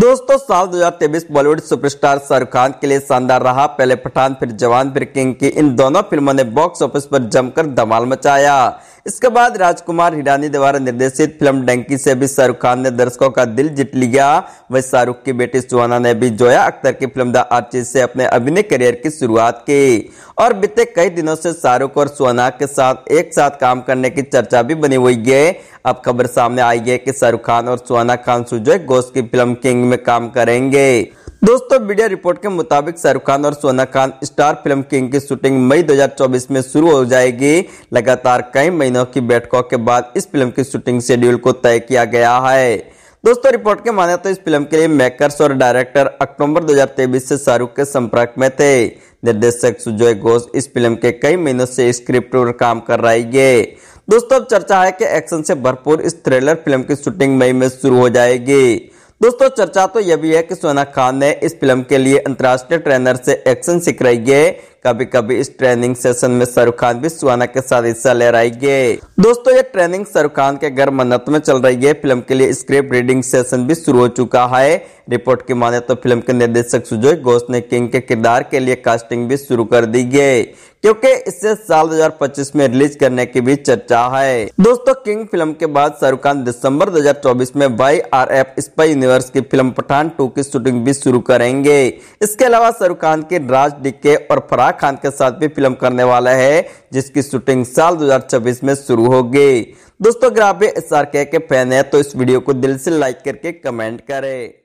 दोस्तों साल 2023 बॉलीवुड सुपरस्टार शाहरुख खान के लिए शानदार रहा पहले पठान फिर जवान फिर किंग की इन दोनों फिल्मों ने बॉक्स ऑफिस पर जमकर धमाल मचाया इसके बाद राजकुमार हिरानी द्वारा निर्देशित फिल्म डंकी से भी शाहरुख खान ने दर्शकों का दिल जीत लिया वही शाहरुख की बेटी सुहाना ने भी जोया अख्तर की फिल्म द आर्ची से अपने अभिनय करियर की शुरुआत की और बीते कई दिनों से शाहरुख और सुहाना के साथ एक साथ काम करने की चर्चा भी बनी हुई है अब खबर सामने आई है कि शाहरुख खान और सुहाना खान सुजय घोष की फिल्म किंग में काम करेंगे दोस्तों मीडिया रिपोर्ट के मुताबिक शाहरुख खान और Sona Khan star film King की शूटिंग मई 2024 में शुरू हो जाएगी लगातार कई महीनों की बैठकों के बाद इस फिल्म की शूटिंग शेड्यूल को तय किया गया है दोस्तों रिपोर्ट के माने तो इस फिल्म के लिए मेकर्स और डायरेक्टर अक्टूबर 2023 से शाहरुख के संपर्क में थे निर्देशक सुजय घोष इस फिल्म के कई महीनों से स्क्रिप्ट पर काम कर रही है दोस्तों अब चर्चा है कि एक्शन से भरपूर इस थ्रिलर फिल्म की शूटिंग मई में शुरू हो जाएगी दोस्तों चर्चा तो यह भी है कि सोना खान ने इस फिल्म के लिए अंतर्राष्ट्रीय ट्रेनर से एक्शन सिख रही है कभी कभी इस ट्रेनिंग सेशन में शाहरुख खान भी सुहाना के साथ हिस्सा ले रहेंगे दोस्तों ये ट्रेनिंग शाहरुख खान के घर मन्नत में चल रही है फिल्म के लिए स्क्रिप्ट रीडिंग सेशन भी शुरू हो चुका है रिपोर्ट की माने तो फिल्म के निर्देशक सुजोय घोष ने किंग के किरदार के लिए कास्टिंग भी शुरू कर दी गई क्योंकि इसे साल 2025 में रिलीज करने की भी चर्चा है दोस्तों किंग फिल्म के बाद शाहरुख खान दिसंबर 2024 में Y R F spy universe की फिल्म पठान टू की शूटिंग भी शुरू करेंगे इसके अलावा शाहरुख खान की राज डिके और फराग खान के साथ भी फिल्म करने वाला है जिसकी शूटिंग साल 2026 में शुरू होगी दोस्तों अगर आप भी एस के फैन है तो इस वीडियो को दिल से लाइक करके कमेंट करें